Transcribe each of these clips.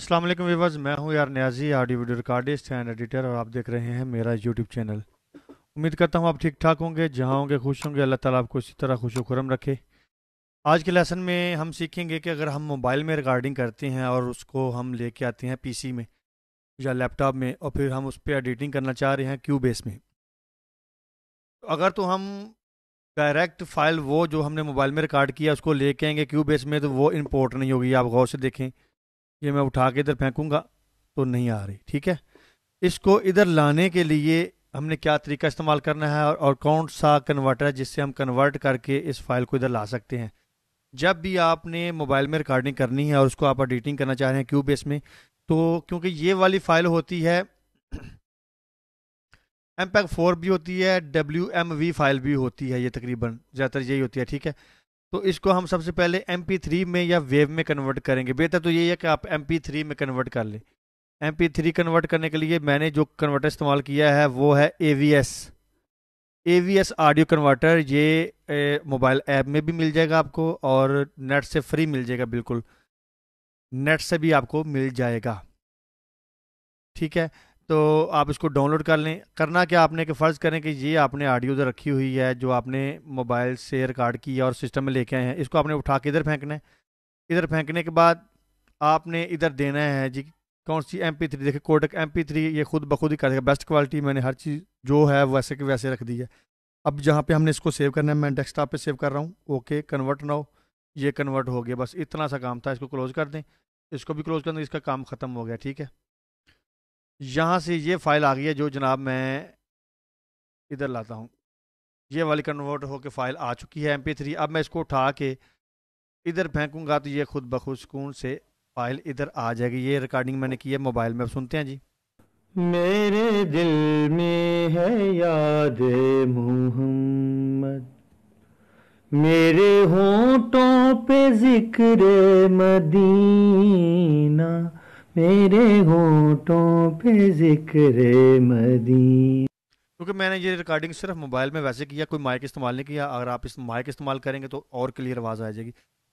अस्सलाम वालेकुम व्यूवर्स मैं हूं यार Niazi audio video recordist and editor और आप देख रहे हैं मेरा यूट्यूब चैनल उम्मीद करता हूं आप ठीक ठाक होंगे जहां होंगे खुश होंगे अल्लाह ताला आपको इसी तरह खुश खुरम रखे आज के लेसन में हम सीखेंगे कि अगर हम मोबाइल में रिकॉर्डिंग करते हैं और उसको हम ले कर आते हैं पी सी में या लैपटॉप में और फिर हम उस पर एडिटिंग करना चाह रहे हैं क्यू बेस में अगर तो हम डायरेक्ट फाइल वो जो हमने मोबाइल में रिकॉर्ड किया उसको लेके आएंगे क्यू बेस में तो वो इम्पोर्ट नहीं होगी आप गौर से देखें ये मैं उठा के इधर फेंकूंगा तो नहीं आ रही ठीक है इसको इधर लाने के लिए हमने क्या तरीका इस्तेमाल करना है और, और कौन सा कन्वर्टर है जिससे हम कन्वर्ट करके इस फाइल को इधर ला सकते हैं जब भी आपने मोबाइल में रिकॉर्डिंग करनी है और उसको आप एडिटिंग करना चाह रहे हैं क्यू बेस में तो क्योंकि ये वाली फाइल होती है एम पैक फोर भी होती है डब्ल्यू एम वी फाइल भी होती है ये तकरीबन ज़्यादातर यही होती है ठीक है तो इसको हम सबसे पहले एम थ्री में या वेव में कन्वर्ट करेंगे बेहतर तो ये है कि आप एम थ्री में कन्वर्ट कर लें एम थ्री कन्वर्ट करने के लिए मैंने जो कन्वर्टर इस्तेमाल किया है वो है A V S A V S audio converter ये मोबाइल ऐप में भी मिल जाएगा आपको और नेट से फ्री मिल जाएगा बिल्कुल नेट से भी आपको मिल जाएगा ठीक है तो आप इसको डाउनलोड कर लें करना क्या आपने कि फ़र्ज़ करें कि ये आपने ऑडियो उधर रखी हुई है जो आपने मोबाइल से रिकॉर्ड की है और सिस्टम में लेके आए हैं इसको आपने उठा के इधर फेंकना है इधर फेंकने के बाद आपने इधर देना है जी कौन सी एम पी थ्री देखिए कोटक एम पी थ्री ये खुद बखुद ही कर देगा बेस्ट क्वालिटी मैंने हर चीज़ जो है वैसे के वैसे रख दी है अब जहाँ पे हमने इसको सेव करना है मैं डेस्कटॉप पे सेव कर रहा हूँ ओके कन्वर्ट हो ये कन्वर्ट हो गया बस इतना सा काम था इसको क्लोज़ कर दें इसको भी क्लोज़ कर दें इसका काम ख़त्म हो गया ठीक है यहाँ से ये फ़ाइल आ गई है जो जनाब मैं इधर लाता हूँ ये वाली कन्वर्ट होकर फ़ाइल आ चुकी है एम अब मैं इसको उठा के इधर फेंकूँगा तो ये खुद बखुद सुकून से फ़ाइल इधर आ जाएगी ये रिकॉर्डिंग मैंने की है मोबाइल में अब सुनते हैं जी मेरे दिल में है याद मोहम्मद मेरे होठों पे जिक्र मदीना मेरे होटों पे जिक्र मदी क्योंकि मैंने ये रिकॉर्डिंग सिर्फ मोबाइल में वैसे किया कोई माइक इस्तेमाल नहीं किया अगर आप इस माइक इस्तेमाल करेंगे तो और क्लियर आवाज़ आ जाएगी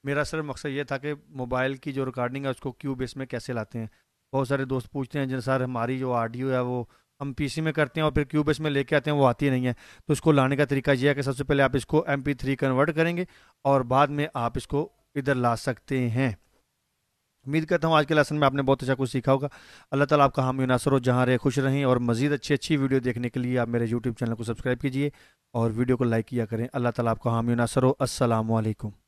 मेरा सिर्फ मकसद ये था कि मोबाइल की जो रिकॉर्डिंग है उसको क्यू बेस में कैसे लाते हैं बहुत सारे दोस्त पूछते हैं जिन सर हमारी जो ऑडियो है वो हम पीसी में करते हैं और फिर क्यू बेस में लेके आते हैं वो आती नहीं है तो उसको लाने का तरीका यह है कि सबसे पहले आप इसको एम पी थ्री कन्वर्ट करेंगे और बाद में आप इसको इधर ला सकते हैं उम्मीद करता हूँ आज के लेसन में आपने बहुत अच्छा कुछ सीखा होगा अल्लाह ताला आपका हम नासर हो जहाँ रहे खुश रहें और मजीद अच्छी अच्छी वीडियो देखने के लिए आप मेरे यूट्यूब चैनल को सब्सक्राइब कीजिए और वीडियो को लाइक किया करें अल्लाह ताला आपका हम नासर हो असलकम